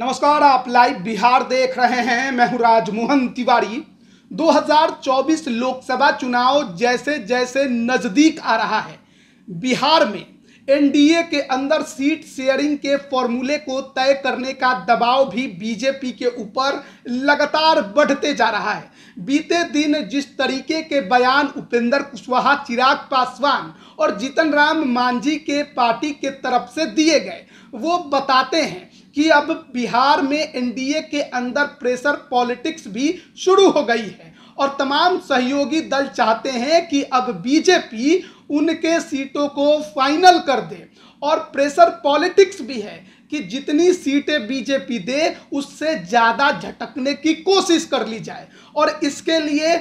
नमस्कार आप लाइव बिहार देख रहे हैं मैं हूं राजमोहन तिवारी 2024 लोकसभा चुनाव जैसे जैसे नजदीक आ रहा है बिहार में एनडीए के अंदर सीट शेयरिंग के फॉर्मूले को तय करने का दबाव भी बीजेपी के ऊपर लगातार बढ़ते जा रहा है बीते दिन जिस तरीके के बयान उपेंद्र कुशवाहा चिराग पासवान और जीतन राम मांझी के पार्टी के तरफ से दिए गए वो बताते हैं कि अब बिहार में एनडीए के अंदर प्रेशर पॉलिटिक्स भी शुरू हो गई है और तमाम सहयोगी दल चाहते हैं कि अब बीजेपी उनके सीटों को फाइनल कर दे और प्रेशर पॉलिटिक्स भी है कि जितनी सीटें बीजेपी दे उससे ज़्यादा झटकने की कोशिश कर ली जाए और इसके लिए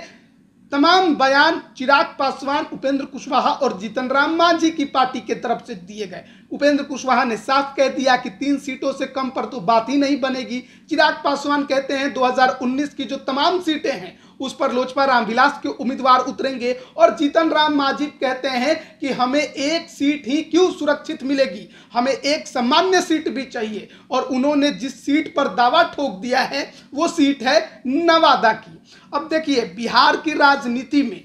तमाम बयान चिराग पासवान उपेंद्र कुशवाहा और जीतन राम मांझी की पार्टी के तरफ से दिए गए उपेंद्र कुशवाहा ने साफ कह दिया कि तीन सीटों से कम पर तो बात ही नहीं बनेगी चिराग पासवान कहते हैं 2019 की जो तमाम सीटें हैं उस पर लोजपा रामविलास के उम्मीदवार उतरेंगे और जीतन राम मांझी कहते हैं कि हमें एक सीट ही क्यों सुरक्षित मिलेगी हमें एक सामान्य सीट भी चाहिए और उन्होंने जिस सीट पर दावा ठोक दिया है वो सीट है नवादा की अब देखिए बिहार की राजनीति में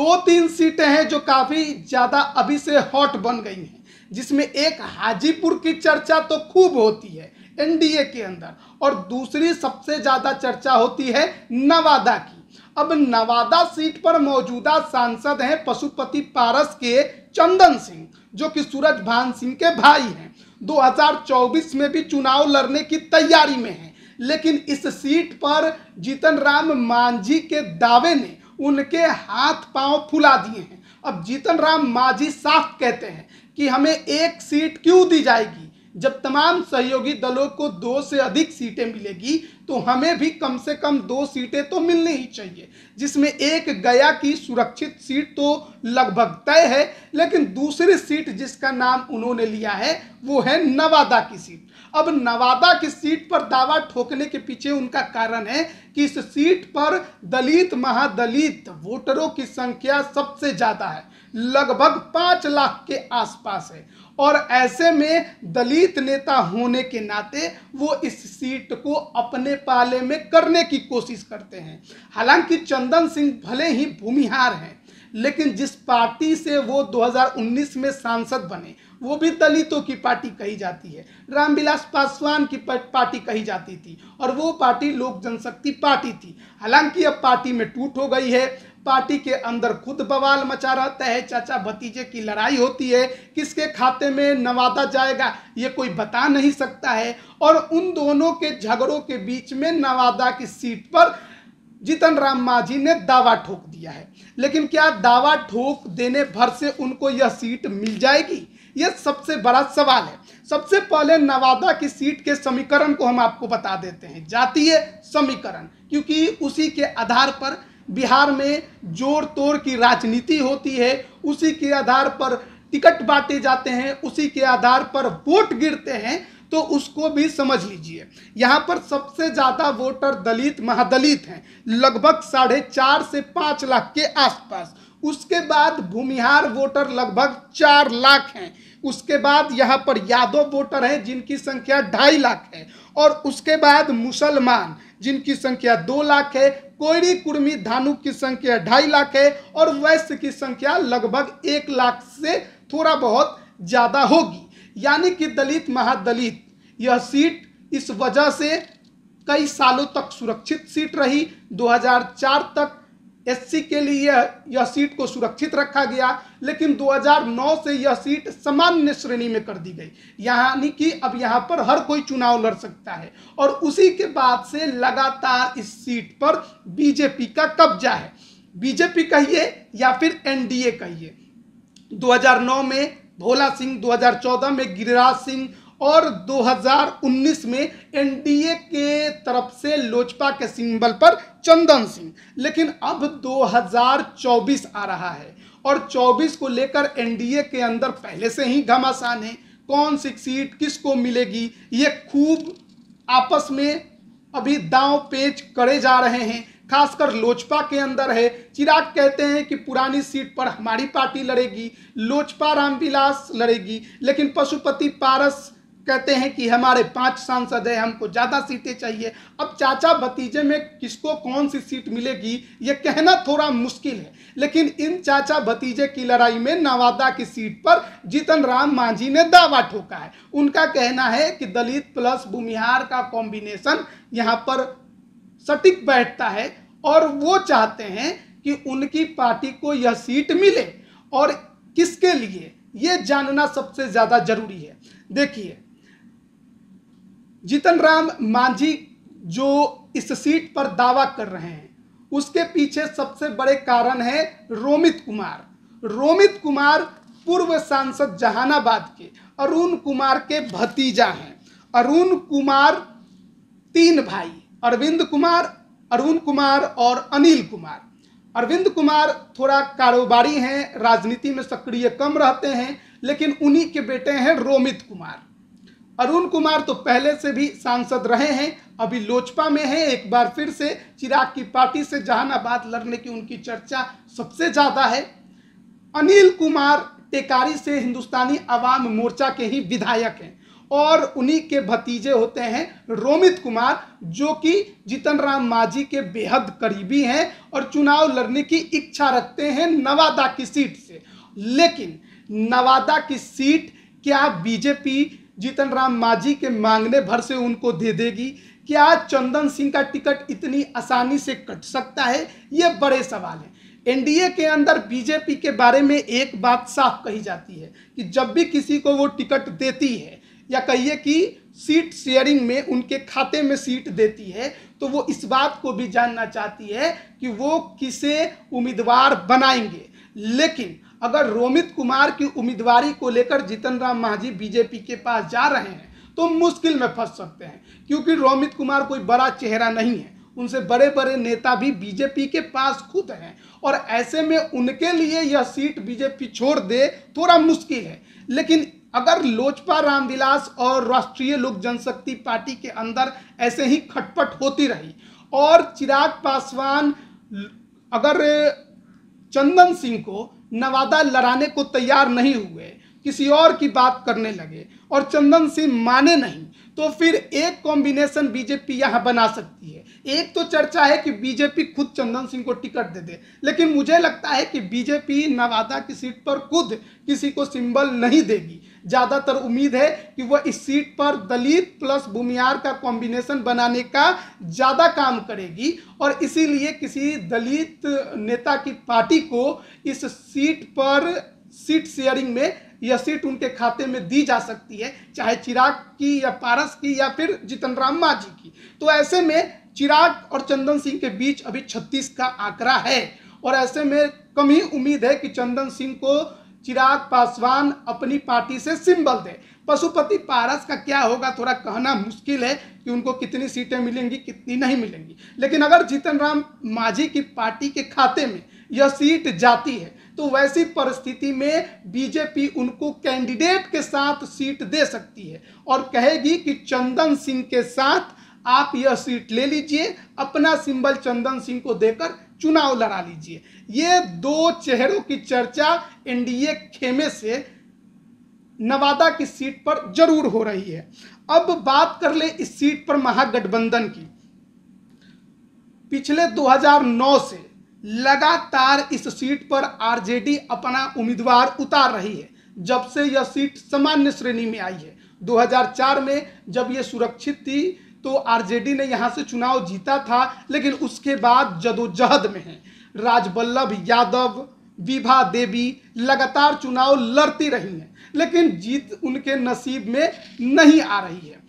दो तीन सीटें हैं जो काफ़ी ज़्यादा अभी से हॉट बन गई हैं जिसमें एक हाजीपुर की चर्चा तो खूब होती है एनडीए के अंदर और दूसरी सबसे ज़्यादा चर्चा होती है नवादा की अब नवादा सीट पर मौजूदा सांसद हैं पशुपति पारस के चंदन सिंह जो कि सूरज भान सिंह के भाई हैं 2024 में भी चुनाव लड़ने की तैयारी में हैं लेकिन इस सीट पर जीतन राम मांझी के दावे ने उनके हाथ पांव फुला दिए हैं अब जीतन राम मांझी साफ कहते हैं कि हमें एक सीट क्यों दी जाएगी जब तमाम सहयोगी दलों को दो से अधिक सीटें मिलेगी तो हमें भी कम से कम दो सीटें तो मिलनी ही चाहिए जिसमें एक गया की सुरक्षित सीट तो लगभग तय है लेकिन दूसरी सीट जिसका नाम उन्होंने लिया है वो है नवादा की सीट अब नवादा की सीट पर दावा ठोकने के पीछे उनका कारण है कि इस सीट पर दलित महादलित वोटरों की संख्या सबसे ज्यादा है लगभग पांच लाख के आसपास है और ऐसे में दलित नेता होने के नाते वो इस सीट को अपने पाले में करने की कोशिश करते हैं हालांकि चंदन सिंह भले ही भूमिहार हैं लेकिन जिस पार्टी से वो 2019 में सांसद बने वो भी दलितों की पार्टी कही जाती है रामविलास पासवान की पार्टी कही जाती थी और वो पार्टी लोक जनशक्ति पार्टी थी हालांकि अब पार्टी में टूट हो गई है पार्टी के अंदर खुद बवाल मचा रहता है चाचा भतीजे की लड़ाई होती है किसके खाते में नवादा जाएगा ये कोई बता नहीं सकता है और उन दोनों के झगड़ों के बीच में नवादा की सीट पर जीतन राम मांझी ने दावा ठोक दिया है लेकिन क्या दावा ठोक देने भर से उनको यह सीट मिल जाएगी यह सबसे बड़ा सवाल है सबसे पहले नवादा की सीट के समीकरण को हम आपको बता देते हैं जातीय समीकरण क्योंकि उसी के आधार पर बिहार में जोर तोड़ की राजनीति होती है उसी के आधार पर टिकट बांटे जाते हैं उसी के आधार पर वोट गिरते हैं तो उसको भी समझ लीजिए यहाँ पर सबसे ज़्यादा वोटर दलित महादलित हैं लगभग साढ़े चार से पाँच लाख के आसपास उसके बाद भूमिहार वोटर लगभग चार लाख हैं उसके बाद यहाँ पर यादव वोटर हैं जिनकी संख्या ढाई लाख है और उसके बाद मुसलमान जिनकी संख्या दो लाख है कोयरी कुर्मी धानुक की संख्या ढाई लाख है और वैश्य की संख्या लगभग एक लाख से थोड़ा बहुत ज़्यादा होगी यानी कि दलित महादलित यह सीट इस वजह से कई सालों तक सुरक्षित सीट रही 2004 तक एससी के लिए यह सीट को सुरक्षित रखा गया लेकिन 2009 से यह सीट सामान्य श्रेणी में कर दी गई यानी कि अब यहाँ पर हर कोई चुनाव लड़ सकता है और उसी के बाद से लगातार इस सीट पर बीजेपी का कब्जा है बीजेपी कहिए या फिर एनडीए कहिए 2009 में भोला सिंह 2014 में गिरिराज सिंह और 2019 में एनडीए के तरफ से लोजपा के सिंबल पर चंदन सिंह लेकिन अब 2024 आ रहा है और 24 को लेकर एनडीए के अंदर पहले से ही घमासान है कौन सी सीट किसको मिलेगी ये खूब आपस में अभी दांव पेच करे जा रहे हैं खासकर लोजपा के अंदर है चिराग कहते हैं कि पुरानी सीट पर हमारी पार्टी लड़ेगी लोजपा रामविलास लड़ेगी लेकिन पशुपति पारस कहते हैं कि हमारे पांच सांसद हैं हमको ज़्यादा सीटें चाहिए अब चाचा भतीजे में किसको कौन सी सीट मिलेगी ये कहना थोड़ा मुश्किल है लेकिन इन चाचा भतीजे की लड़ाई में नवादा की सीट पर जीतन राम मांझी ने दावा ठोका है उनका कहना है कि दलित प्लस भूमिहार का कॉम्बिनेशन यहाँ पर सटीक बैठता है और वो चाहते हैं कि उनकी पार्टी को यह सीट मिले और किसके लिए ये जानना सबसे ज़्यादा जरूरी है देखिए जीतन राम मांझी जो इस सीट पर दावा कर रहे हैं उसके पीछे सबसे बड़े कारण है रोमित कुमार रोमित कुमार पूर्व सांसद जहानाबाद के अरुण कुमार के भतीजा हैं अरुण कुमार तीन भाई अरविंद कुमार अरुण कुमार और अनिल कुमार अरविंद कुमार थोड़ा कारोबारी हैं राजनीति में सक्रिय कम रहते हैं लेकिन उन्हीं के बेटे हैं रोमित कुमार अरुण कुमार तो पहले से भी सांसद रहे हैं अभी लोजपा में हैं एक बार फिर से चिराग की पार्टी से जहानाबाद लड़ने की उनकी चर्चा सबसे ज़्यादा है अनिल कुमार टेकारी से हिंदुस्तानी आवाम मोर्चा के ही विधायक हैं और उन्हीं के भतीजे होते हैं रोमित कुमार जो कि जीतन राम माझी के बेहद करीबी हैं और चुनाव लड़ने की इच्छा रखते हैं नवादा की सीट से लेकिन नवादा की सीट क्या बीजेपी जीतन राम माझी के मांगने भर से उनको दे देगी क्या चंदन सिंह का टिकट इतनी आसानी से कट सकता है ये बड़े सवाल हैं एनडीए के अंदर बीजेपी के बारे में एक बात साफ कही जाती है कि जब भी किसी को वो टिकट देती है या कहिए कि सीट शेयरिंग में उनके खाते में सीट देती है तो वो इस बात को भी जानना चाहती है कि वो किसे उम्मीदवार बनाएंगे लेकिन अगर रोमित कुमार की उम्मीदवारी को लेकर जीतन राम मांझी बीजेपी के पास जा रहे हैं तो मुश्किल में फंस सकते हैं क्योंकि रोमित कुमार कोई बड़ा चेहरा नहीं है उनसे बड़े बड़े नेता भी बीजेपी के पास खुद हैं और ऐसे में उनके लिए यह सीट बीजेपी छोड़ दे थोड़ा मुश्किल है लेकिन अगर लोजपा रामविलास और राष्ट्रीय लोक जनशक्ति पार्टी के अंदर ऐसे ही खटपट होती रही और चिराग पासवान अगर चंदन सिंह को नवादा लड़ाने को तैयार नहीं हुए किसी और की बात करने लगे और चंदन सिंह माने नहीं तो फिर एक कॉम्बिनेशन बीजेपी यहाँ बना सकती है एक तो चर्चा है कि बीजेपी खुद चंदन सिंह को टिकट दे दे लेकिन मुझे लगता है कि बीजेपी नवादा की सीट पर खुद किसी को सिंबल नहीं देगी ज़्यादातर उम्मीद है कि वह इस सीट पर दलित प्लस भूमियार का कॉम्बिनेशन बनाने का ज़्यादा काम करेगी और इसीलिए किसी दलित नेता की पार्टी को इस सीट पर सीट शेयरिंग में यह सीट उनके खाते में दी जा सकती है चाहे चिराग की या पारस की या फिर जितन राम मांझी की तो ऐसे में चिराग और चंदन सिंह के बीच अभी छत्तीस का आंकड़ा है और ऐसे में कम ही उम्मीद है कि चंदन सिंह को चिराग पासवान अपनी पार्टी से सिंबल दे पशुपति पारस का क्या होगा थोड़ा कहना मुश्किल है कि उनको कितनी सीटें मिलेंगी कितनी नहीं मिलेंगी लेकिन अगर जीतन राम माझी की पार्टी के खाते में यह सीट जाती है तो वैसी परिस्थिति में बीजेपी उनको कैंडिडेट के साथ सीट दे सकती है और कहेगी कि चंदन सिंह के साथ आप यह सीट ले लीजिए अपना सिंबल चंदन सिंह को देकर चुनाव लड़ा लीजिए ये दो चेहरों की चर्चा एनडीए खेमे से नवादा की सीट पर जरूर हो रही है अब बात कर ले इस सीट पर महागठबंधन की पिछले 2009 से लगातार इस सीट पर आरजेडी अपना उम्मीदवार उतार रही है जब से यह सीट सामान्य श्रेणी में आई है 2004 में जब यह सुरक्षित थी तो आरजेडी ने यहाँ से चुनाव जीता था लेकिन उसके बाद जदोजहद में है राजबल्लभ यादव विभा देवी लगातार चुनाव लड़ती रही हैं लेकिन जीत उनके नसीब में नहीं आ रही है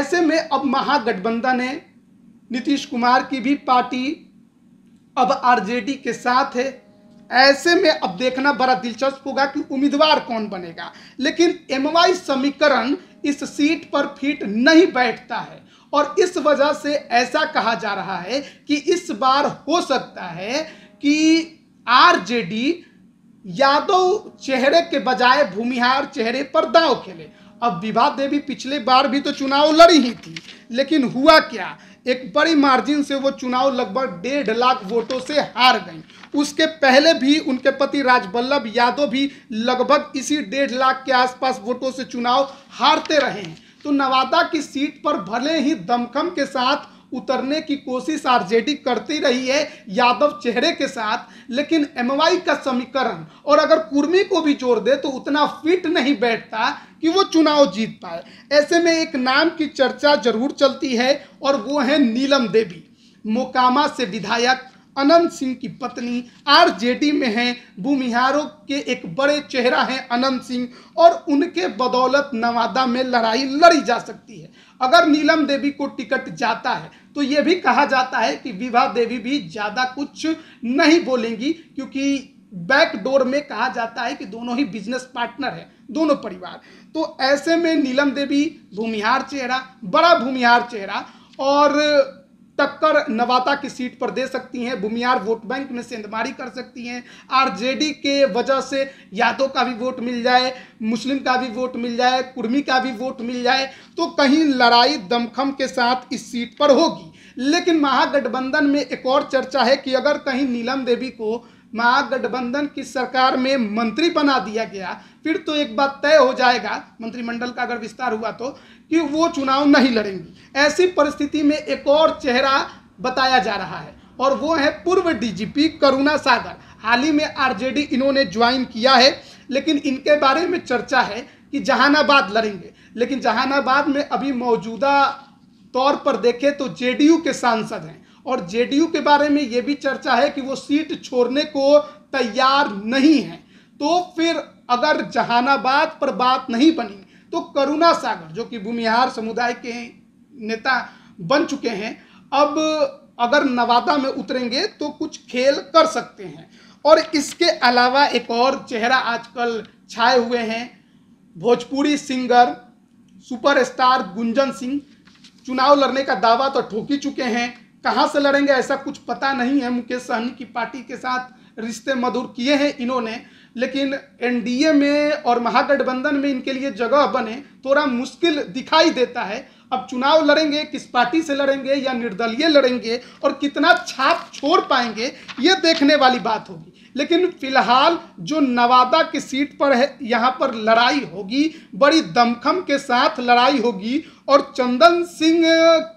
ऐसे में अब महागठबंधन है नीतीश कुमार की भी पार्टी अब आरजेडी के साथ है ऐसे में अब देखना बड़ा दिलचस्प होगा कि उम्मीदवार कौन बनेगा लेकिन एमवाई समीकरण इस सीट पर फिट नहीं बैठता है और इस वजह से ऐसा कहा जा रहा है कि इस बार हो सकता है कि आरजेडी यादव चेहरे के बजाय भूमिहार चेहरे पर दाव खेले अब विभा देवी पिछले बार भी तो चुनाव लड़ी ही थी लेकिन हुआ क्या एक बड़ी मार्जिन से वो चुनाव लगभग डेढ़ लाख वोटों से हार गई उसके पहले भी उनके पति राजबल्लभ यादव भी लगभग इसी डेढ़ लाख के आसपास वोटों से चुनाव हारते रहे हैं तो नवादा की सीट पर भले ही दमखम के साथ उतरने की कोशिश आरजेडी करती रही है यादव चेहरे के साथ लेकिन एमवाई का समीकरण और अगर कुर्मी को भी जोड़ दे तो उतना फिट नहीं बैठता कि वो चुनाव जीत पाए ऐसे में एक नाम की चर्चा जरूर चलती है और वो है नीलम देवी मोकामा से विधायक अनंत सिंह की पत्नी आरजेडी में हैं भूमिहारों के एक बड़े चेहरा हैं अनंत सिंह और उनके बदौलत नवादा में लड़ाई लड़ी जा सकती है अगर नीलम देवी को टिकट जाता है तो ये भी कहा जाता है कि विभा देवी भी ज़्यादा कुछ नहीं बोलेंगी क्योंकि बैकडोर में कहा जाता है कि दोनों ही बिजनेस पार्टनर है दोनों परिवार तो ऐसे में नीलम देवी भूमिहार चेहरा बड़ा भूमिहार चेहरा और टक्कर नवाता की सीट पर दे सकती हैं भूमियार वोट बैंक में सेंधमारी कर सकती हैं आरजेडी के वजह से यादव का भी वोट मिल जाए मुस्लिम का भी वोट मिल जाए कुर्मी का भी वोट मिल जाए तो कहीं लड़ाई दमखम के साथ इस सीट पर होगी लेकिन महागठबंधन में एक और चर्चा है कि अगर कहीं नीलम देवी को महागठबंधन की सरकार में मंत्री बना दिया गया फिर तो एक बात तय हो जाएगा मंत्रिमंडल का अगर विस्तार हुआ तो कि वो चुनाव नहीं लड़ेंगी ऐसी परिस्थिति में एक और चेहरा बताया जा रहा है और वो है पूर्व डीजीपी करुणा सागर हाल ही में आरजेडी इन्होंने ज्वाइन किया है लेकिन इनके बारे में चर्चा है कि जहानाबाद लड़ेंगे लेकिन जहानाबाद में अभी मौजूदा तौर पर देखें तो जेडीयू के सांसद हैं और जेडीयू के बारे में ये भी चर्चा है कि वो सीट छोड़ने को तैयार नहीं है तो फिर अगर जहानाबाद पर बात नहीं बनी तो करुणा सागर जो कि भूमिहार समुदाय के नेता बन चुके हैं अब अगर नवादा में उतरेंगे तो कुछ खेल कर सकते हैं और इसके अलावा एक और चेहरा आजकल छाए हुए हैं भोजपुरी सिंगर सुपरस्टार गुंजन सिंह चुनाव लड़ने का दावा तो ठोकी चुके हैं कहाँ से लड़ेंगे ऐसा कुछ पता नहीं है मुकेश सहनी की पार्टी के साथ रिश्ते मधुर किए हैं इन्होंने लेकिन एनडीए में और महागठबंधन में इनके लिए जगह बने थोड़ा मुश्किल दिखाई देता है अब चुनाव लड़ेंगे किस पार्टी से लड़ेंगे या निर्दलीय लड़ेंगे और कितना छाप छोड़ पाएंगे ये देखने वाली बात होगी लेकिन फिलहाल जो नवादा की सीट पर है यहाँ पर लड़ाई होगी बड़ी दमखम के साथ लड़ाई होगी और चंदन सिंह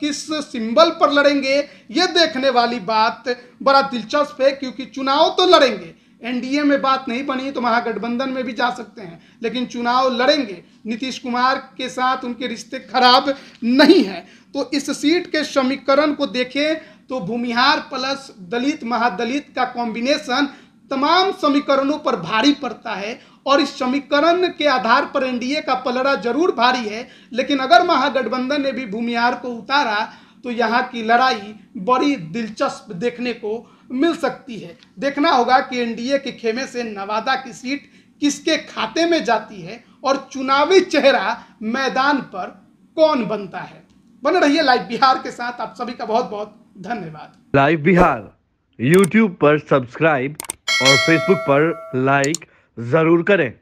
किस सिंबल पर लड़ेंगे ये देखने वाली बात बड़ा दिलचस्प है क्योंकि चुनाव तो लड़ेंगे एनडीए में बात नहीं बनी तो महागठबंधन में भी जा सकते हैं लेकिन चुनाव लड़ेंगे नीतीश कुमार के साथ उनके रिश्ते खराब नहीं हैं तो इस सीट के समीकरण को देखें तो भूमिहार प्लस दलित महादलित का कॉम्बिनेशन तमाम समीकरणों पर भारी पड़ता है और इस समीकरण के आधार पर एनडीए का पलड़ा जरूर भारी है लेकिन अगर महागठबंधन ने भी भूमिहार को उतारा तो यहाँ की लड़ाई बड़ी दिलचस्प देखने को मिल सकती है देखना होगा कि एनडीए के खेमे से नवादा की सीट किसके खाते में जाती है और चुनावी चेहरा मैदान पर कौन बनता है बन रही है लाइव बिहार के साथ आप सभी का बहुत बहुत धन्यवाद लाइव बिहार यूट्यूब पर सब्सक्राइब और फेसबुक पर लाइक जरूर करें